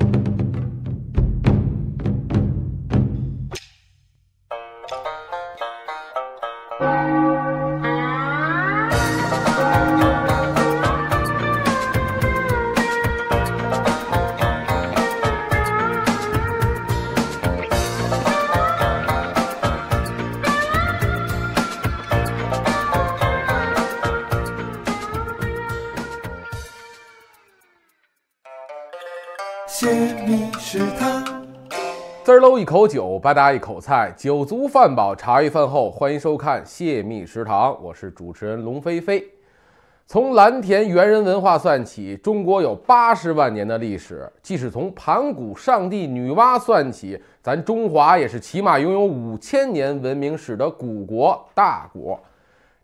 you 一口酒，吧嗒一口菜，酒足饭饱，茶余饭后，欢迎收看《泄密食堂》，我是主持人龙飞飞。从蓝田猿人文化算起，中国有八十万年的历史；即使从盘古、上帝、女娲算起，咱中华也是起码拥有五千年文明史的古国大国。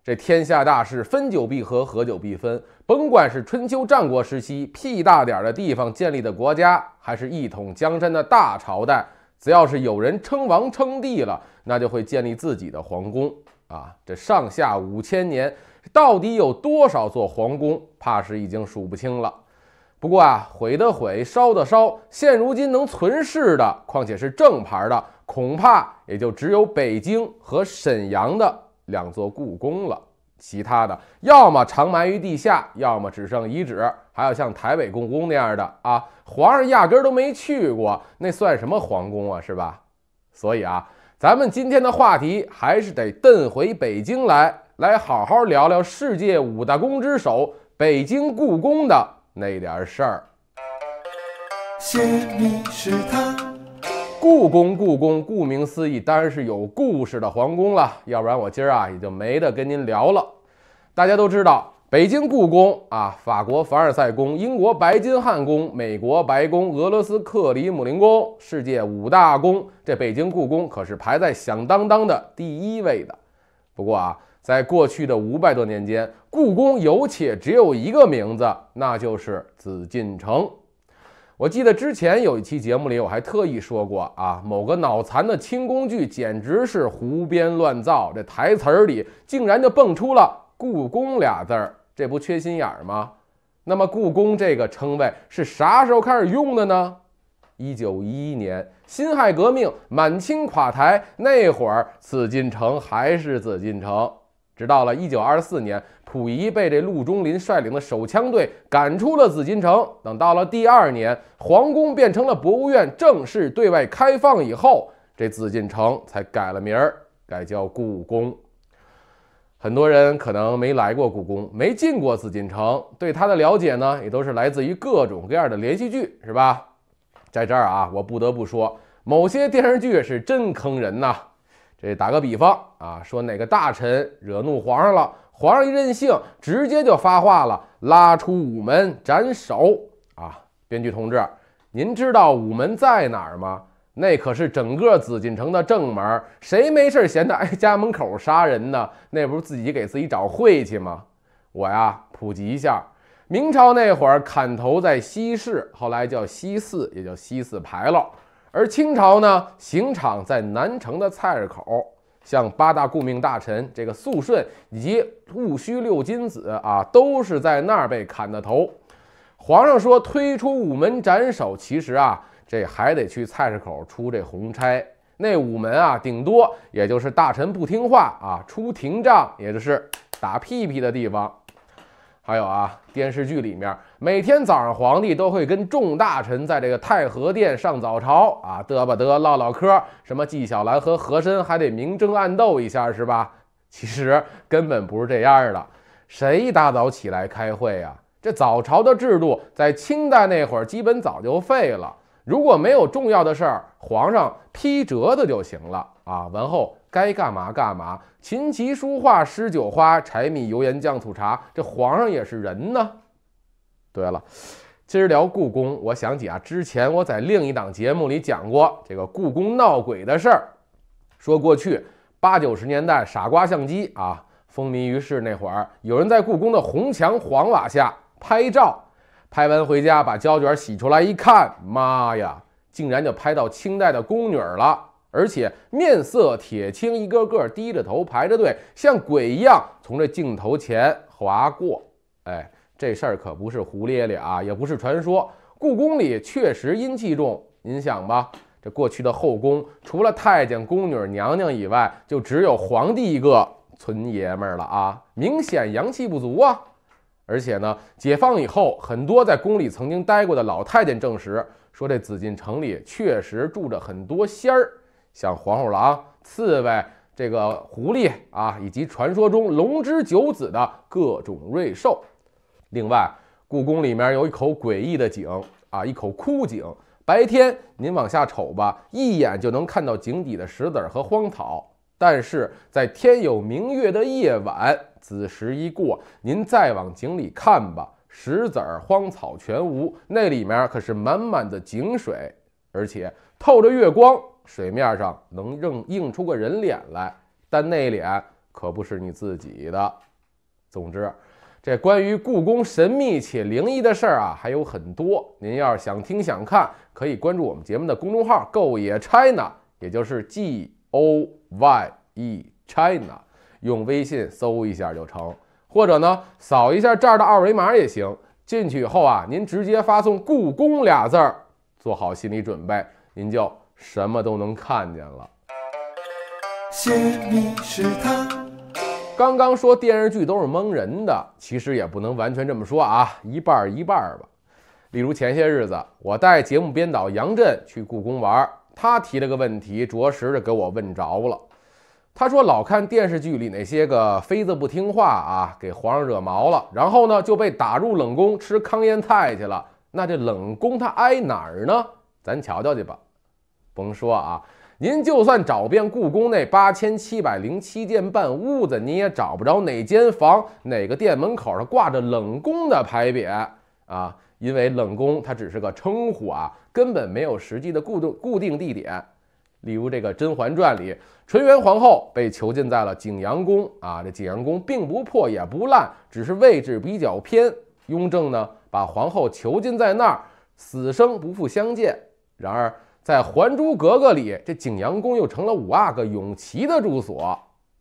这天下大事，分久必合，合久必分。甭管是春秋战国时期屁大点的地方建立的国家，还是一统江山的大朝代。只要是有人称王称帝了，那就会建立自己的皇宫啊！这上下五千年，到底有多少座皇宫，怕是已经数不清了。不过啊，毁的毁，烧的烧，现如今能存世的，况且是正牌的，恐怕也就只有北京和沈阳的两座故宫了。其他的，要么长埋于地下，要么只剩遗址。还有像台北故宫那样的啊，皇上压根儿都没去过，那算什么皇宫啊，是吧？所以啊，咱们今天的话题还是得蹬回北京来，来好好聊聊世界五大宫之首北京故宫的那点事儿。故宫，故宫，顾名思义当然是有故事的皇宫了，要不然我今儿啊也就没得跟您聊了。大家都知道。北京故宫啊，法国凡尔赛宫、英国白金汉宫、美国白宫、俄罗斯克里姆林宫，世界五大宫，这北京故宫可是排在响当当的第一位的。不过啊，在过去的五百多年间，故宫有且只有一个名字，那就是紫禁城。我记得之前有一期节目里，我还特意说过啊，某个脑残的清宫剧简直是胡编乱造，这台词儿里竟然就蹦出了“故宫”俩字儿。这不缺心眼儿吗？那么，故宫这个称谓是啥时候开始用的呢？一九一一年，辛亥革命，满清垮台那会儿，紫禁城还是紫禁城。直到了一九二四年，溥仪被这陆钟麟率领的手枪队赶出了紫禁城。等到了第二年，皇宫变成了博物院，正式对外开放以后，这紫禁城才改了名儿，改叫故宫。很多人可能没来过故宫，没进过紫禁城，对它的了解呢，也都是来自于各种各样的连续剧，是吧？在这儿啊，我不得不说，某些电视剧是真坑人呐。这打个比方啊，说哪个大臣惹怒皇上了，皇上一任性，直接就发话了，拉出午门斩首啊！编剧同志，您知道午门在哪儿吗？那可是整个紫禁城的正门，谁没事闲的挨家门口杀人呢？那不是自己给自己找晦气吗？我呀，普及一下，明朝那会儿砍头在西市，后来叫西四，也叫西四牌楼。而清朝呢，刑场在南城的菜市口，像八大顾命大臣这个肃顺以及戊戌六君子啊，都是在那儿被砍的头。皇上说推出午门斩首，其实啊。这还得去菜市口出这红差，那午门啊，顶多也就是大臣不听话啊，出廷杖，也就是打屁屁的地方。还有啊，电视剧里面每天早上皇帝都会跟众大臣在这个太和殿上早朝啊，嘚吧嘚唠唠嗑，什么纪晓岚和和珅还得明争暗斗一下，是吧？其实根本不是这样的，谁一大早起来开会啊？这早朝的制度在清代那会儿基本早就废了。如果没有重要的事儿，皇上批折子就行了啊。完后该干嘛干嘛，琴棋书画诗酒花，柴米油盐酱醋茶，这皇上也是人呢。对了，今儿聊故宫，我想起啊，之前我在另一档节目里讲过这个故宫闹鬼的事儿，说过去八九十年代傻瓜相机啊风靡于世那会儿，有人在故宫的红墙黄瓦下拍照。拍完回家，把胶卷洗出来一看，妈呀，竟然就拍到清代的宫女了，而且面色铁青，一个个低着头排着队，像鬼一样从这镜头前划过。哎，这事儿可不是胡咧咧啊，也不是传说，故宫里确实阴气重。您想吧，这过去的后宫除了太监、宫女、娘娘以外，就只有皇帝一个纯爷们儿了啊，明显阳气不足啊。而且呢，解放以后，很多在宫里曾经待过的老太监证实说，这紫禁城里确实住着很多仙儿，像黄鼠狼、刺猬、这个狐狸啊，以及传说中龙之九子的各种瑞兽。另外，故宫里面有一口诡异的井啊，一口枯井。白天您往下瞅吧，一眼就能看到井底的石子和荒草。但是在天有明月的夜晚，子时一过，您再往井里看吧，石子儿、荒草全无，那里面可是满满的井水，而且透着月光，水面上能映映出个人脸来，但那脸可不是你自己的。总之，这关于故宫神秘且灵异的事儿啊还有很多，您要是想听想看，可以关注我们节目的公众号“ o 也 China”，也就是 G O。Y E China，用微信搜一下就成，或者呢，扫一下这儿的二维码也行。进去以后啊，您直接发送“故宫”俩字儿，做好心理准备，您就什么都能看见了。刚刚说电视剧都是蒙人的，其实也不能完全这么说啊，一半一半吧。例如前些日子，我带节目编导杨震去故宫玩儿。他提了个问题，着实的给我问着了。他说：“老看电视剧里那些个妃子不听话啊，给皇上惹毛了，然后呢就被打入冷宫吃糠咽菜去了。那这冷宫它挨哪儿呢？咱瞧瞧去吧。甭说啊，您就算找遍故宫那八千七百零七间半屋子，你也找不着哪间房、哪个店门口上挂着冷宫的牌匾啊。”因为冷宫它只是个称呼啊，根本没有实际的固定固定地点。例如这个《甄嬛传》里，纯元皇后被囚禁在了景阳宫啊，这景阳宫并不破也不烂，只是位置比较偏。雍正呢，把皇后囚禁在那儿，死生不复相见。然而在《还珠格格》里，这景阳宫又成了五阿哥永琪的住所。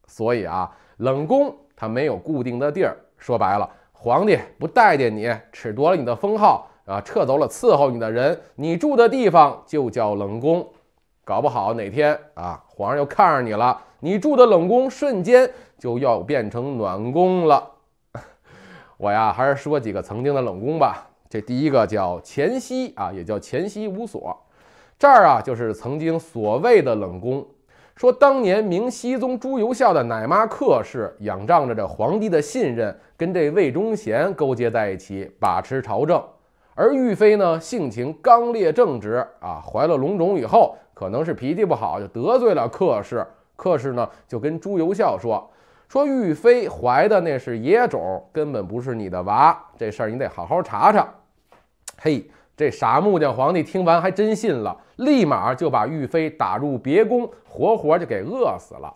所以啊，冷宫它没有固定的地儿。说白了。皇帝不待见你，褫夺了你的封号啊，撤走了伺候你的人，你住的地方就叫冷宫。搞不好哪天啊，皇上又看上你了，你住的冷宫瞬间就要变成暖宫了。我呀，还是说几个曾经的冷宫吧。这第一个叫乾西啊，也叫乾西五所，这儿啊就是曾经所谓的冷宫。说当年明熹宗朱由校的奶妈客氏，仰仗着这皇帝的信任，跟这魏忠贤勾结在一起，把持朝政。而玉妃呢，性情刚烈正直啊，怀了龙种以后，可能是脾气不好，就得罪了客氏。客氏呢，就跟朱由校说：“说玉妃怀的那是野种，根本不是你的娃，这事儿你得好好查查。”嘿。这傻木匠皇帝听完还真信了，立马就把玉妃打入别宫，活活就给饿死了。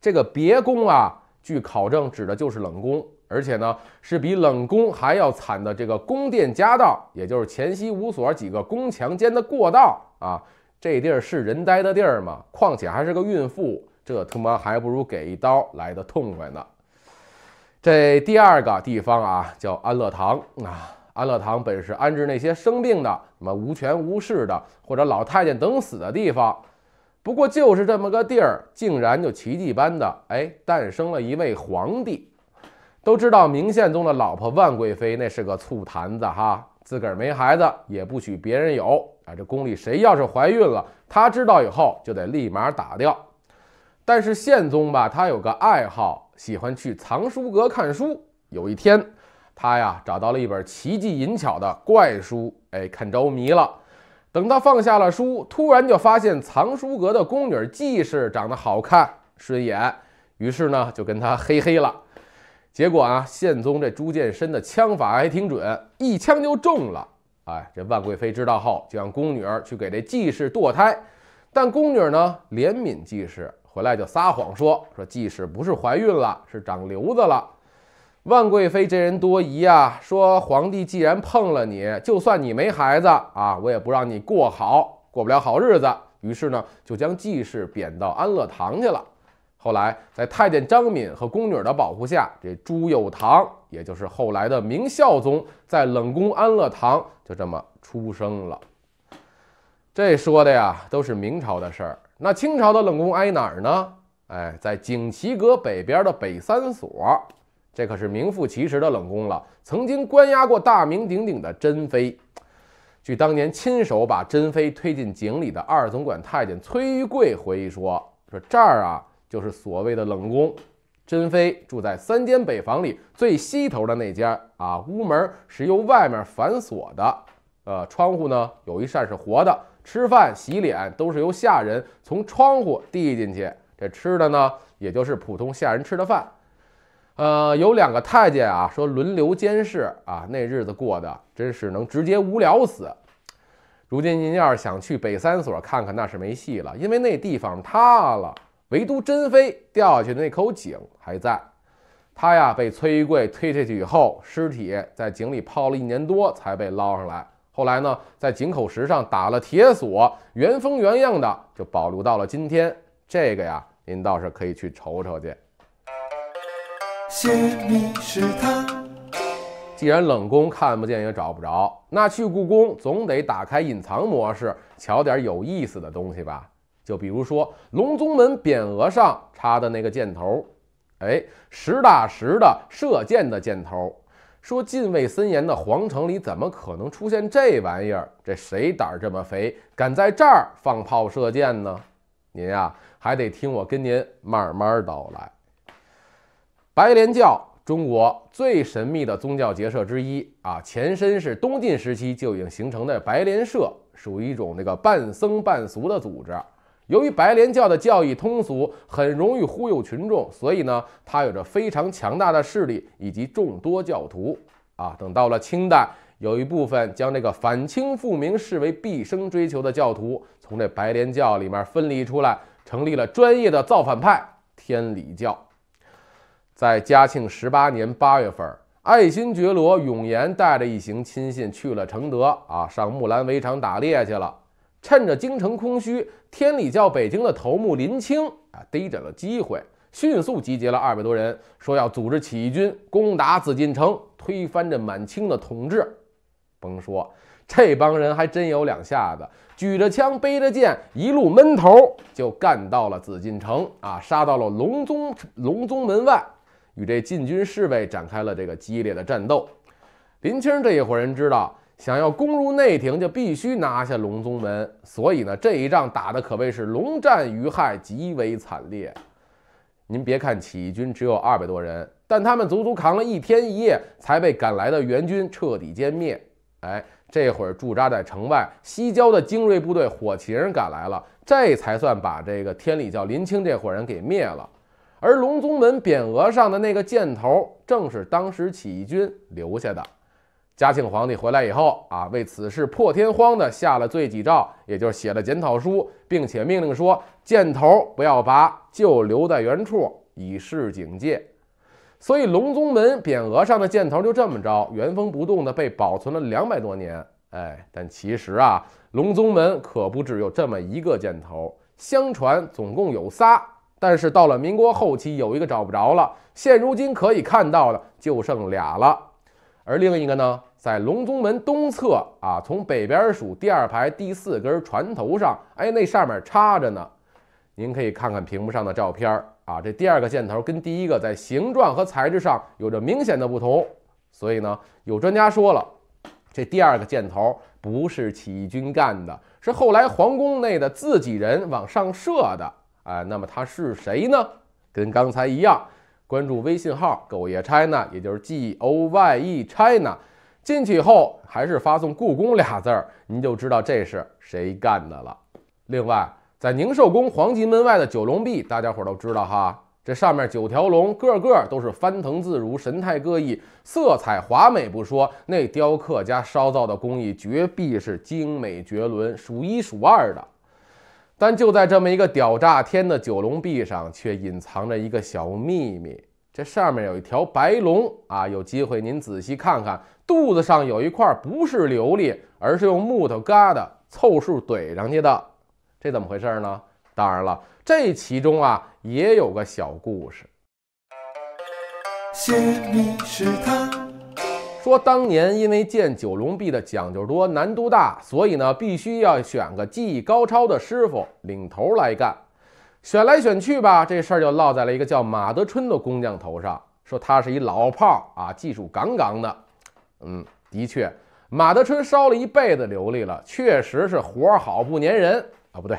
这个别宫啊，据考证指的就是冷宫，而且呢是比冷宫还要惨的这个宫殿夹道，也就是前西五所几个宫墙间的过道啊。这地儿是人待的地儿吗？况且还是个孕妇，这他妈还不如给一刀来的痛快呢。这第二个地方啊，叫安乐堂啊。安乐堂本是安置那些生病的、什么无权无势的或者老太监等死的地方，不过就是这么个地儿，竟然就奇迹般的哎诞生了一位皇帝。都知道明宪宗的老婆万贵妃那是个醋坛子哈，自个儿没孩子也不许别人有啊，这宫里谁要是怀孕了，他知道以后就得立马打掉。但是宪宗吧，他有个爱好，喜欢去藏书阁看书。有一天。他呀找到了一本奇技淫巧的怪书，哎，看着迷了。等他放下了书，突然就发现藏书阁的宫女季氏长得好看顺眼，于是呢就跟他嘿嘿了。结果啊，宪宗这朱见深的枪法还挺准，一枪就中了。哎，这万贵妃知道后就让宫女儿去给这季氏堕胎，但宫女儿呢怜悯季氏，回来就撒谎说说季氏不是怀孕了，是长瘤子了。万贵妃这人多疑啊，说皇帝既然碰了你，就算你没孩子啊，我也不让你过好，过不了好日子。于是呢，就将继氏贬到安乐堂去了。后来，在太监张敏和宫女的保护下，这朱佑堂，也就是后来的明孝宗，在冷宫安乐堂就这么出生了。这说的呀，都是明朝的事儿。那清朝的冷宫挨哪儿呢？哎，在景祺阁北边的北三所。这可是名副其实的冷宫了，曾经关押过大名鼎鼎的珍妃。据当年亲手把珍妃推进井里的二总管太监崔玉贵回忆说：“说这儿啊，就是所谓的冷宫。珍妃住在三间北房里最西头的那间啊，屋门是由外面反锁的，呃，窗户呢有一扇是活的。吃饭、洗脸都是由下人从窗户递进去，这吃的呢，也就是普通下人吃的饭。”呃，有两个太监啊，说轮流监视啊，那日子过得真是能直接无聊死。如今您要是想去北三所看看，那是没戏了，因为那地方塌了，唯独珍妃掉下去的那口井还在。她呀被崔贵推下去以后，尸体在井里泡了一年多才被捞上来。后来呢，在井口石上打了铁锁，原封原样的就保留到了今天。这个呀，您倒是可以去瞅瞅去。既然冷宫看不见也找不着，那去故宫总得打开隐藏模式，瞧点儿有意思的东西吧。就比如说隆宗门匾额上插的那个箭头，哎，实打实的射箭的箭头。说禁卫森严的皇城里，怎么可能出现这玩意儿？这谁胆儿这么肥，敢在这儿放炮射箭呢？您呀，还得听我跟您慢慢道来。白莲教，中国最神秘的宗教结社之一啊，前身是东晋时期就已经形成的白莲社，属于一种那个半僧半俗的组织。由于白莲教的教义通俗，很容易忽悠群众，所以呢，它有着非常强大的势力以及众多教徒啊。等到了清代，有一部分将这个反清复明视为毕生追求的教徒，从这白莲教里面分离出来，成立了专业的造反派天理教。在嘉庆十八年八月份，爱新觉罗永琰带着一行亲信去了承德啊，上木兰围场打猎去了。趁着京城空虚，天理教北京的头目林清啊逮着了机会，迅速集结了二百多人，说要组织起义军攻打紫禁城，推翻这满清的统治。甭说这帮人还真有两下子，举着枪背着剑，一路闷头就干到了紫禁城啊，杀到了隆宗隆宗门外。与这禁军侍卫展开了这个激烈的战斗。林青这一伙人知道，想要攻入内廷，就必须拿下隆宗门，所以呢，这一仗打的可谓是龙战于害，极为惨烈。您别看起义军只有二百多人，但他们足足扛了一天一夜，才被赶来的援军彻底歼灭。哎，这会儿驻扎在城外西郊的精锐部队火麟赶来了，这才算把这个天理教林青这伙人给灭了。而隆宗门匾额上的那个箭头，正是当时起义军留下的。嘉庆皇帝回来以后啊，为此事破天荒的下了罪己诏，也就是写了检讨书，并且命令说，箭头不要拔，就留在原处，以示警戒。所以，隆宗门匾额上的箭头就这么着，原封不动的被保存了两百多年。哎，但其实啊，隆宗门可不只有这么一个箭头，相传总共有仨。但是到了民国后期，有一个找不着了。现如今可以看到的就剩俩了，而另一个呢，在隆宗门东侧啊，从北边数第二排第四根船头上，哎，那上面插着呢。您可以看看屏幕上的照片啊，这第二个箭头跟第一个在形状和材质上有着明显的不同。所以呢，有专家说了，这第二个箭头不是起义军干的，是后来皇宫内的自己人往上射的。啊，那么他是谁呢？跟刚才一样，关注微信号“狗 China”，也就是 “g o y e china”，进去后还是发送“故宫”俩字儿，您就知道这是谁干的了。另外，在宁寿宫皇极门外的九龙壁，大家伙都知道哈，这上面九条龙个个都是翻腾自如，神态各异，色彩华美不说，那雕刻加烧造的工艺绝壁是精美绝伦，数一数二的。但就在这么一个屌炸天的九龙壁上，却隐藏着一个小秘密。这上面有一条白龙啊，有机会您仔细看看，肚子上有一块不是琉璃，而是用木头疙瘩凑数怼上去的，这怎么回事呢？当然了，这其中啊也有个小故事。说当年因为建九龙壁的讲究多、难度大，所以呢必须要选个技艺高超的师傅领头来干。选来选去吧，这事儿就落在了一个叫马德春的工匠头上。说他是一老炮儿啊，技术杠杠的。嗯，的确，马德春烧了一辈子琉璃了，确实是活儿好不粘人啊。不对，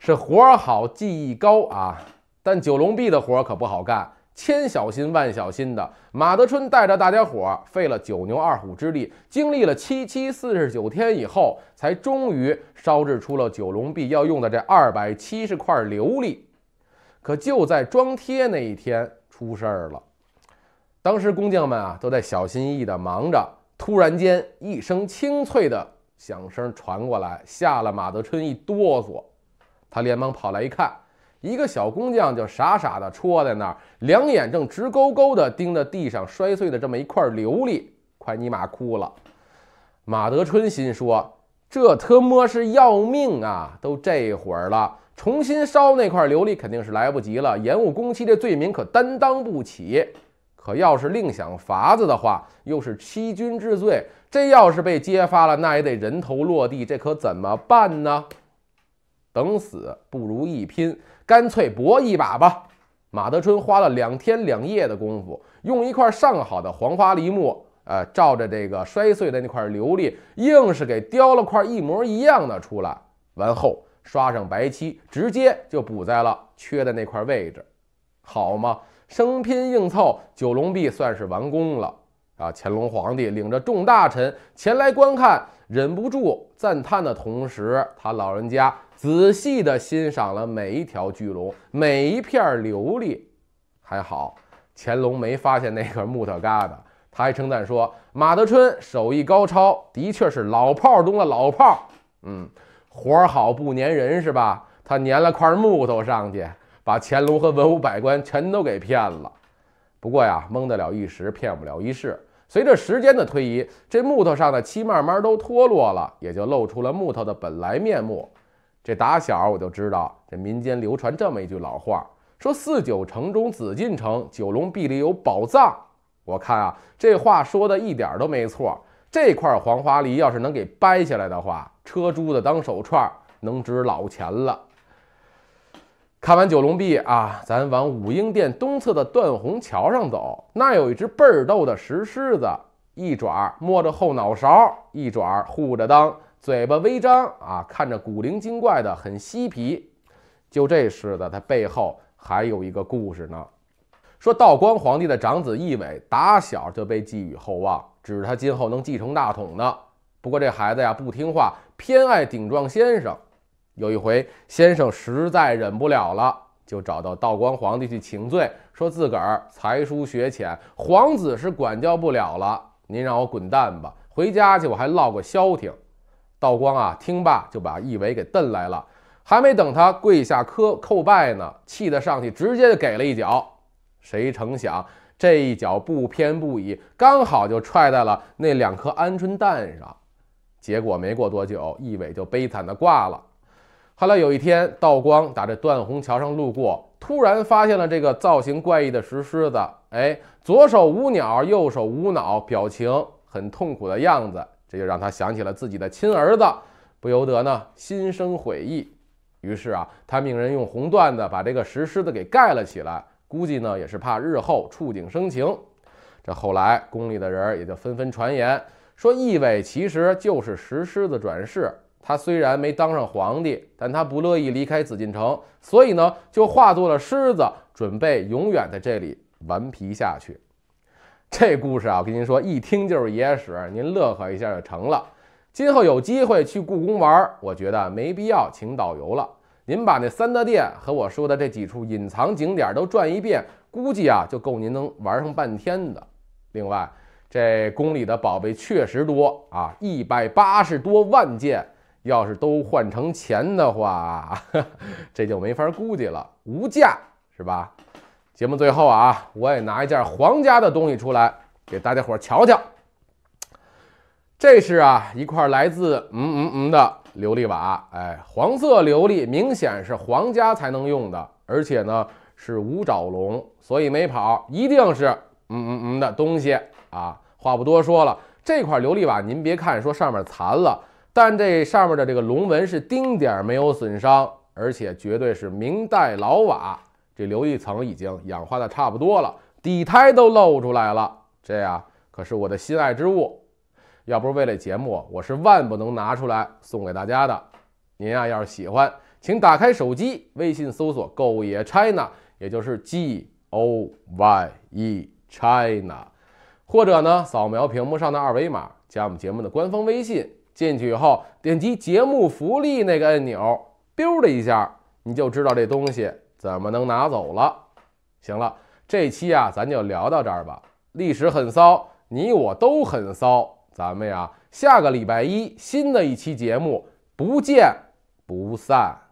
是活儿好技艺高啊。但九龙壁的活儿可不好干。千小心万小心的马德春带着大家伙费了九牛二虎之力，经历了七七四十九天以后，才终于烧制出了九龙壁要用的这二百七十块琉璃。可就在装贴那一天出事儿了。当时工匠们啊都在小心翼翼地忙着，突然间一声清脆的响声传过来，吓了马德春一哆嗦，他连忙跑来一看。一个小工匠就傻傻的戳在那儿，两眼正直勾勾的盯着地上摔碎的这么一块琉璃，快尼玛哭了！马德春心说：“这他妈是要命啊！都这会儿了，重新烧那块琉璃肯定是来不及了，延误工期这罪名可担当不起。可要是另想法子的话，又是欺君之罪，这要是被揭发了，那也得人头落地。这可怎么办呢？等死不如一拼。”干脆搏一把吧！马德春花了两天两夜的功夫，用一块上好的黄花梨木，呃，照着这个摔碎的那块琉璃，硬是给雕了块一模一样的出来。完后刷上白漆，直接就补在了缺的那块位置，好嘛，生拼硬凑，九龙壁算是完工了啊！乾隆皇帝领着众大臣前来观看，忍不住赞叹的同时，他老人家。仔细地欣赏了每一条巨龙，每一片琉璃，还好乾隆没发现那个木头疙瘩。他还称赞说：“马德春手艺高超，的确是老炮中的老炮。”嗯，活儿好不粘人是吧？他粘了块木头上去，把乾隆和文武百官全都给骗了。不过呀，蒙得了一时，骗不了一世。随着时间的推移，这木头上的漆慢慢都脱落了，也就露出了木头的本来面目。这打小我就知道，这民间流传这么一句老话，说“四九城中紫禁城，九龙壁里有宝藏”。我看啊，这话说的一点都没错。这块黄花梨要是能给掰下来的话，车珠子当手串能值老钱了。看完九龙壁啊，咱往武英殿东侧的断虹桥上走，那有一只倍儿逗的石狮子，一爪摸着后脑勺，一爪护着裆。嘴巴微张啊，看着古灵精怪的，很嬉皮。就这似的，他背后还有一个故事呢。说道光皇帝的长子奕纬打小就被寄予厚望，指他今后能继承大统呢。不过这孩子呀，不听话，偏爱顶撞先生。有一回，先生实在忍不了了，就找到道光皇帝去请罪，说自个儿才疏学浅，皇子是管教不了了，您让我滚蛋吧，回家去我还落个消停。道光啊，听罢就把义伟给瞪来了，还没等他跪下磕叩拜呢，气得上去直接就给了一脚。谁成想这一脚不偏不倚，刚好就踹在了那两颗鹌鹑蛋上。结果没过多久，义伟就悲惨的挂了。后来有一天，道光打这段虹桥上路过，突然发现了这个造型怪异的石狮子，哎，左手无鸟，右手无脑，表情很痛苦的样子。这就让他想起了自己的亲儿子，不由得呢心生悔意。于是啊，他命人用红缎子把这个石狮子给盖了起来。估计呢也是怕日后触景生情。这后来宫里的人也就纷纷传言说，义伟其实就是石狮子转世。他虽然没当上皇帝，但他不乐意离开紫禁城，所以呢就化作了狮子，准备永远在这里顽皮下去。这故事啊，我跟您说，一听就是野史，您乐呵一下就成了。今后有机会去故宫玩，我觉得没必要请导游了。您把那三大殿和我说的这几处隐藏景点都转一遍，估计啊就够您能玩上半天的。另外，这宫里的宝贝确实多啊，一百八十多万件，要是都换成钱的话，这就没法估计了，无价是吧？节目最后啊，我也拿一件皇家的东西出来给大家伙瞧瞧。这是啊，一块来自嗯嗯嗯的琉璃瓦，哎，黄色琉璃明显是皇家才能用的，而且呢是五爪龙，所以没跑，一定是嗯嗯嗯的东西啊。话不多说了，这块琉璃瓦您别看说上面残了，但这上面的这个龙纹是丁点儿没有损伤，而且绝对是明代老瓦。这留一层已经氧化的差不多了，底胎都露出来了。这呀可是我的心爱之物，要不是为了节目，我是万不能拿出来送给大家的。您啊，要是喜欢，请打开手机微信搜索“狗野 China”，也就是 “G O Y E China”，或者呢扫描屏幕上的二维码，加我们节目的官方微信，进去以后点击节目福利那个按钮，b i u 的一下你就知道这东西。怎么能拿走了？行了，这期啊，咱就聊到这儿吧。历史很骚，你我都很骚。咱们呀，下个礼拜一新的一期节目，不见不散。